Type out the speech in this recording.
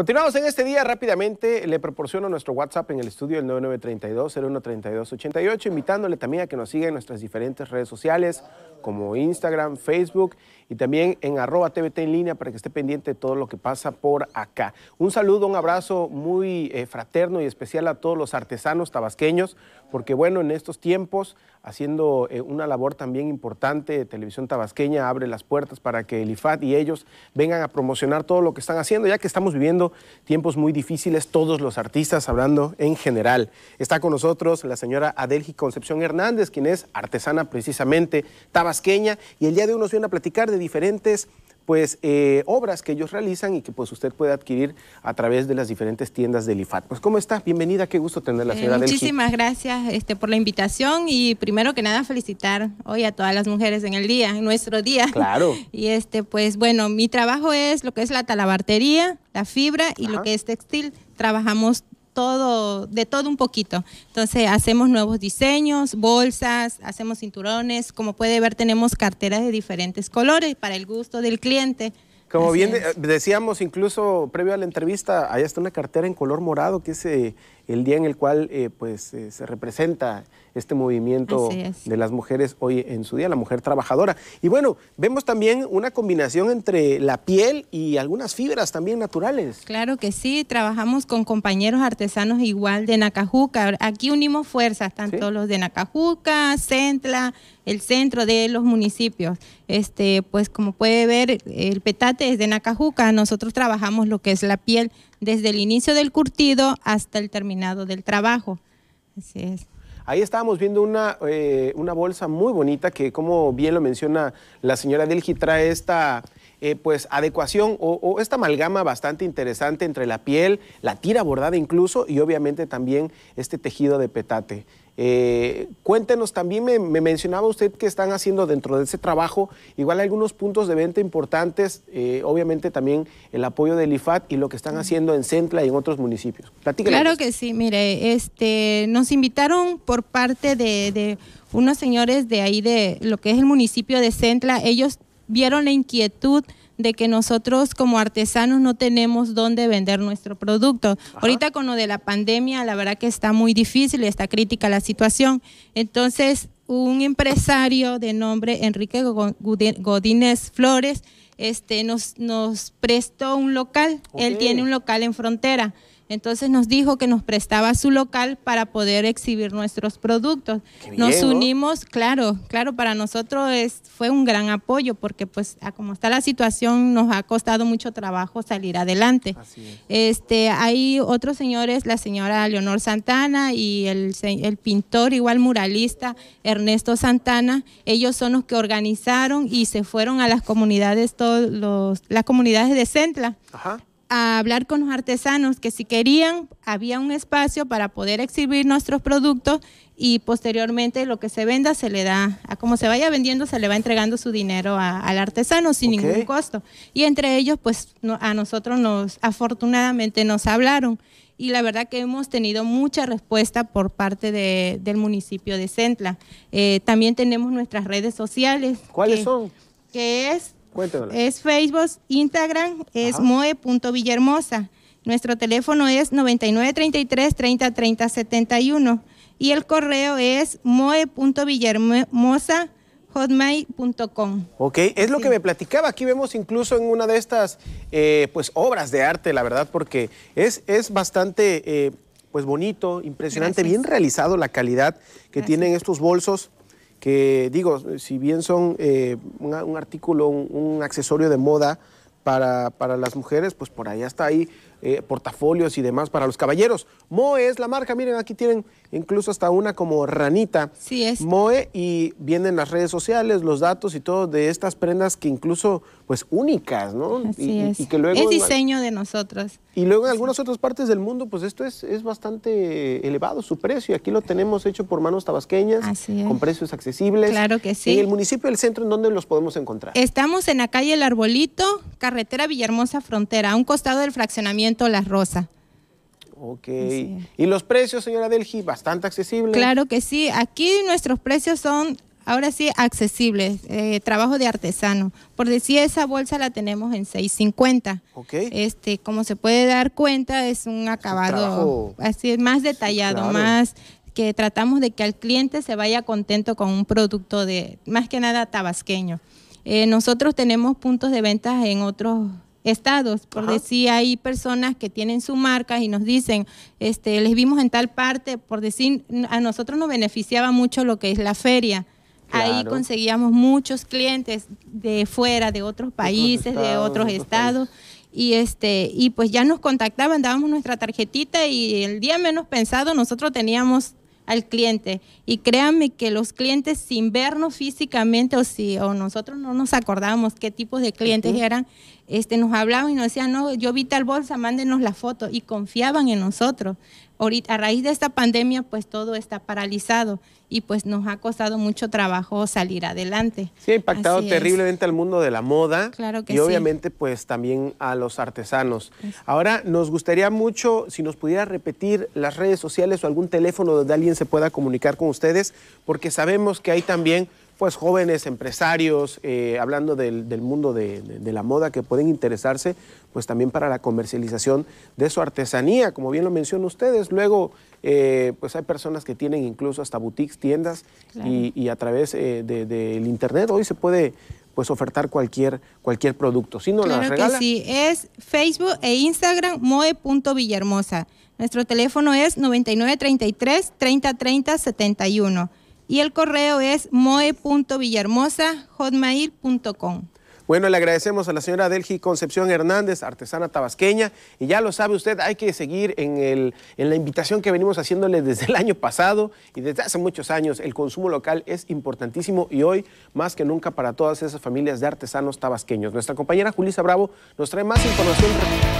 Continuamos en este día rápidamente. Le proporciono nuestro WhatsApp en el estudio el 9932-013288, invitándole también a que nos siga en nuestras diferentes redes sociales como Instagram, Facebook y también en arroba TVT en línea para que esté pendiente de todo lo que pasa por acá. Un saludo, un abrazo muy eh, fraterno y especial a todos los artesanos tabasqueños, porque bueno, en estos tiempos, haciendo eh, una labor también importante, Televisión Tabasqueña abre las puertas para que el IFAT y ellos vengan a promocionar todo lo que están haciendo, ya que estamos viviendo tiempos muy difíciles, todos los artistas hablando en general. Está con nosotros la señora Adelji Concepción Hernández, quien es artesana precisamente tabasqueña, y el día de hoy nos viene a platicar de diferentes pues eh, obras que ellos realizan y que pues usted puede adquirir a través de las diferentes tiendas del IFAT. Pues ¿cómo está? Bienvenida, qué gusto tenerla, eh, señora. muchísimas gracias este, por la invitación y primero que nada felicitar hoy a todas las mujeres en el día, en nuestro día. Claro. Y este, pues bueno, mi trabajo es lo que es la talabartería, la fibra y lo que es textil. Trabajamos todo, de todo un poquito. Entonces hacemos nuevos diseños, bolsas, hacemos cinturones, como puede ver tenemos carteras de diferentes colores para el gusto del cliente. Como bien decíamos incluso previo a la entrevista, ahí está una cartera en color morado que se el día en el cual eh, pues, eh, se representa este movimiento de las mujeres hoy en su día, la mujer trabajadora. Y bueno, vemos también una combinación entre la piel y algunas fibras también naturales. Claro que sí, trabajamos con compañeros artesanos igual de Nacajuca. Aquí unimos fuerzas, tanto los de Nacajuca, Centla, el centro de los municipios. Este, pues como puede ver, el petate es de Nacajuca, nosotros trabajamos lo que es la piel desde el inicio del curtido hasta el terminado del trabajo. Así es. Ahí estábamos viendo una, eh, una bolsa muy bonita que, como bien lo menciona la señora Delgi, trae esta, eh, pues adecuación o, esta amalgama bastante interesante entre la piel, la tira bordada incluso y obviamente también este tejido de petate. Eh, cuéntenos, también me, mencionaba usted que están haciendo dentro de ese trabajo igual algunos puntos de venta importantes, eh, obviamente también el apoyo del IFAT y lo que están haciendo en Centla y en otros municipios. Platíquenos. Claro que sí, mire, este, nos invitaron por parte de unos señores de ahí de lo que es el municipio de Centla, ellos vieron la inquietud de que nosotros como artesanos no tenemos dónde vender nuestro producto. Ahorita con lo de la pandemia, la verdad que está muy difícil, está crítica la situación. Entonces, un empresario de nombre Enrique Godínez Flores este, nos, nos prestó un local. Él tiene un local en frontera. Entonces nos dijo que nos prestaba su local para poder exhibir nuestros productos. nos unimos, claro, claro, para nosotros es, fue un gran apoyo porque pues a como está la situación nos ha costado mucho trabajo salir adelante. Este, hay otros señores, la señora Leonor Santana y el, el pintor igual muralista Ernesto Santana, ellos son los que organizaron y se fueron a las comunidades, todos los, las comunidades de Centla. Ajá a hablar con los artesanos que si querían había un espacio para poder exhibir nuestros productos y posteriormente lo que se venda se le da, a como se vaya vendiendo se le va entregando su dinero al artesano sin ningún costo. Y entre ellos pues a nosotros nos afortunadamente nos hablaron y la verdad que hemos tenido mucha respuesta por parte del municipio de Centla. Eh, también tenemos nuestras redes sociales. ¿Cuáles son? Que es es Facebook, Instagram, es moe.villahermosa. Nuestro teléfono es 9933 303071 y el correo es moe.villermosa.com Ok, es lo que me platicaba. Aquí vemos incluso en una de estas pues obras de arte, la verdad, porque es, es bastante pues bonito, impresionante, bien realizado la calidad que tienen estos bolsos que digo, si bien son eh, un, artículo, un, accesorio de moda para, para las mujeres, pues por ahí está ahí eh, portafolios y demás para los caballeros. Moe es la marca, miren, aquí tienen incluso hasta una como ranita. Sí es. Moe y vienen las redes sociales, los datos y todo de estas prendas que incluso, pues, únicas, ¿no? Así es. es diseño de nosotros. Y luego en algunas otras partes del mundo, pues esto es, es bastante elevado su precio. y Aquí lo tenemos hecho por manos tabasqueñas, con precios accesibles. Claro que sí. En el municipio del centro, ¿en dónde los podemos encontrar? Estamos en la calle El Arbolito, carretera Villahermosa Frontera, a un costado del fraccionamiento las rosas. Ok. ¿Y los precios, señora Delgi, bastante accesibles? Claro que sí. Aquí nuestros precios son ahora sí accesibles, eh, trabajo de artesano. Por decir, esa bolsa la tenemos en 650. Okay. Este, como se puede dar cuenta, es un acabado así más detallado, más que tratamos de que al cliente se vaya contento con un producto de más que nada tabasqueño. Eh, nosotros tenemos puntos de ventas en otros estados, por decir, hay personas que tienen su marca y nos dicen, este, les vimos en tal parte, por decir, a nosotros nos beneficiaba mucho lo que es la feria. Ahí conseguíamos muchos clientes de fuera, de otros países, de otros estados. y este y pues ya nos contactaban, dábamos nuestra tarjetita y el día menos pensado nosotros teníamos al cliente. Y créanme que los clientes sin vernos físicamente o si o nosotros no nos acordábamos qué tipos de clientes eran, este, nos hablaban y nos decían, no, yo vi tal bolsa, mándenos la foto, y confiaban en nosotros. Ahorita, a raíz de esta pandemia, pues todo está paralizado y pues nos ha costado mucho trabajo salir adelante. Sí, ha impactado terriblemente al mundo de la moda y obviamente pues también a los artesanos. Ahora, nos gustaría mucho si nos pudiera repetir las redes sociales o algún teléfono donde alguien se pueda comunicar con ustedes, porque sabemos que hay también pues jóvenes empresarios, eh, hablando del, mundo de, la moda, que pueden interesarse pues también para la comercialización de su artesanía, como bien lo mencionan ustedes. Luego, eh, pues hay personas que tienen incluso hasta boutiques, tiendas, y, a través eh, del Internet hoy se puede pues ofertar cualquier, cualquier producto. Si no claro que sí, es Facebook e Instagram moe.villahermosa. Nuestro teléfono es 9933 3030 71 y el correo es moe.villarmosa.hotmail.com. Bueno, le agradecemos a la señora Delgi Concepción Hernández, artesana tabasqueña. Y ya lo sabe usted, hay que seguir en, el, en la invitación que venimos haciéndole desde el año pasado y desde hace muchos años. El consumo local es importantísimo y hoy más que nunca para todas esas familias de artesanos tabasqueños. Nuestra compañera Julisa Bravo nos trae más información.